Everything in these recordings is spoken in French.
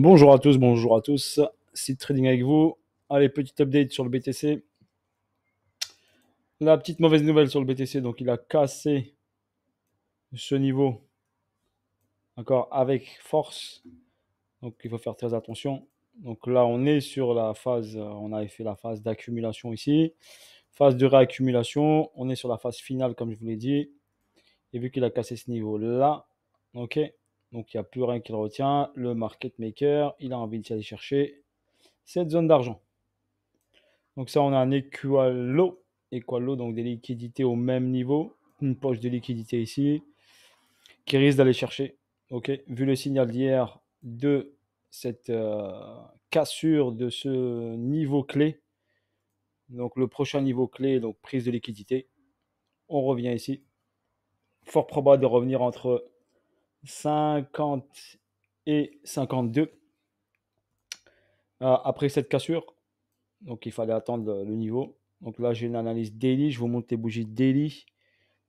Bonjour à tous, bonjour à tous. C'est Trading avec vous. Allez, petit update sur le BTC. La petite mauvaise nouvelle sur le BTC, donc il a cassé ce niveau encore avec force. Donc il faut faire très attention. Donc là, on est sur la phase, on avait fait la phase d'accumulation ici, phase de réaccumulation. On est sur la phase finale, comme je vous l'ai dit. Et vu qu'il a cassé ce niveau-là, ok, donc il n'y a plus rien qui le retient. Le market maker, il a envie d'aller chercher cette zone d'argent. Donc ça, on a un Equalo. Equalo, donc des liquidités au même niveau. Une poche de liquidité ici qui risque d'aller chercher. Ok, vu le signal d'hier de cette euh, cassure de ce niveau clé. Donc le prochain niveau clé, donc prise de liquidité. On revient ici. Fort probable de revenir entre 50 et 52. Ah, après cette cassure, donc il fallait attendre le niveau. Donc là, j'ai une analyse daily. Je vous montre les bougies daily.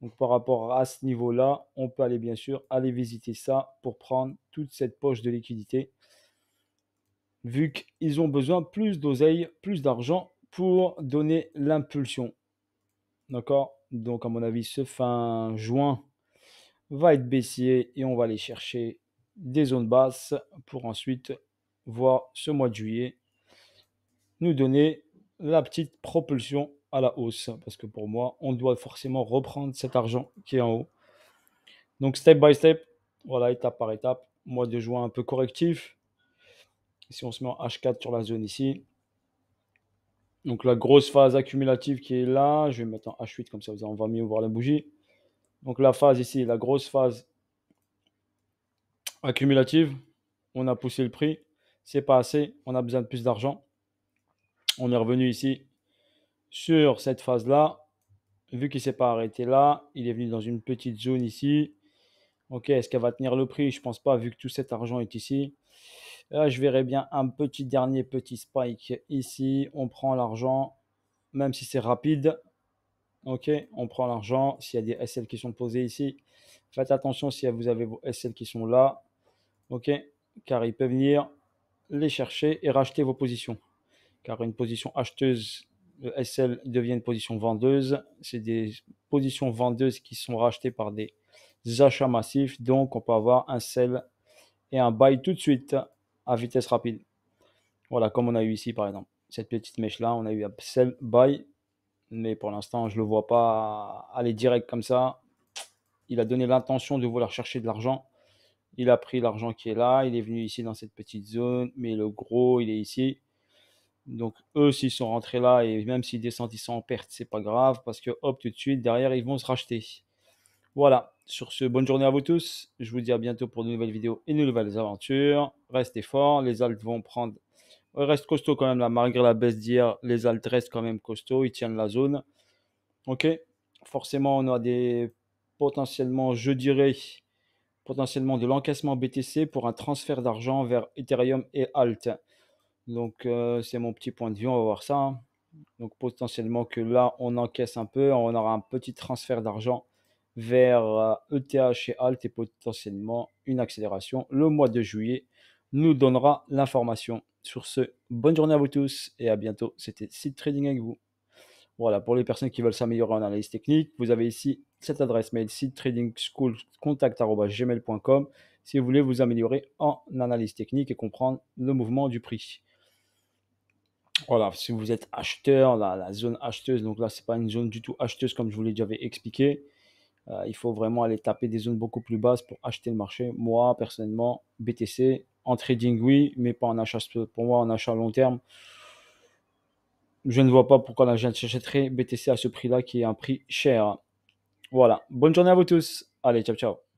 Donc par rapport à ce niveau-là, on peut aller bien sûr aller visiter ça pour prendre toute cette poche de liquidité. Vu qu'ils ont besoin plus d'oseille, plus d'argent pour donner l'impulsion. D'accord Donc à mon avis, ce fin juin, va être baissier et on va aller chercher des zones basses pour ensuite voir ce mois de juillet nous donner la petite propulsion à la hausse parce que pour moi on doit forcément reprendre cet argent qui est en haut donc step by step voilà étape par étape mois de juin un peu correctif si on se met en H4 sur la zone ici donc la grosse phase accumulative qui est là je vais mettre en H8 comme ça on va mieux voir la bougie donc la phase ici, la grosse phase accumulative, on a poussé le prix, c'est pas assez, on a besoin de plus d'argent. On est revenu ici sur cette phase-là. Vu qu'il s'est pas arrêté là, il est venu dans une petite zone ici. Ok, est-ce qu'elle va tenir le prix Je ne pense pas, vu que tout cet argent est ici. Là, je verrai bien un petit dernier petit spike ici. On prend l'argent, même si c'est rapide. Ok, on prend l'argent. S'il y a des SL qui sont posés ici, faites attention si vous avez vos SL qui sont là. Ok, car ils peuvent venir les chercher et racheter vos positions. Car une position acheteuse, le SL devient une position vendeuse. C'est des positions vendeuses qui sont rachetées par des achats massifs. Donc, on peut avoir un sell et un buy tout de suite à vitesse rapide. Voilà, comme on a eu ici par exemple. Cette petite mèche là, on a eu un sell, buy mais pour l'instant, je ne le vois pas aller direct comme ça. Il a donné l'intention de vouloir chercher de l'argent. Il a pris l'argent qui est là, il est venu ici dans cette petite zone, mais le gros, il est ici. Donc eux, s'ils sont rentrés là, et même s'ils descendent, ils sont en perte, c'est pas grave, parce que hop, tout de suite, derrière, ils vont se racheter. Voilà, sur ce, bonne journée à vous tous. Je vous dis à bientôt pour de nouvelles vidéos et de nouvelles aventures. Restez forts, les Alpes vont prendre euh, reste costaud quand même, là, malgré la baisse d'hier. Les alt restent quand même costauds, ils tiennent la zone. Ok, forcément, on a des potentiellement, je dirais, potentiellement de l'encaissement BTC pour un transfert d'argent vers Ethereum et Alt. Donc, euh, c'est mon petit point de vue, on va voir ça. Hein. Donc, potentiellement que là, on encaisse un peu, on aura un petit transfert d'argent vers ETH e et Alt et potentiellement une accélération le mois de juillet nous donnera l'information. Sur ce, bonne journée à vous tous et à bientôt. C'était Site Trading avec vous. Voilà, pour les personnes qui veulent s'améliorer en analyse technique, vous avez ici cette adresse mail gmail.com si vous voulez vous améliorer en analyse technique et comprendre le mouvement du prix. Voilà, si vous êtes acheteur, la, zone acheteuse, donc là, c'est pas une zone du tout acheteuse comme je vous l'ai déjà expliqué. Euh, il faut vraiment aller taper des zones beaucoup plus basses pour acheter le marché. Moi, personnellement, BTC, en trading, oui, mais pas en achat. Pour moi, en achat à long terme, je ne vois pas pourquoi j'achèterais BTC à ce prix-là, qui est un prix cher. Voilà. Bonne journée à vous tous. Allez, ciao, ciao.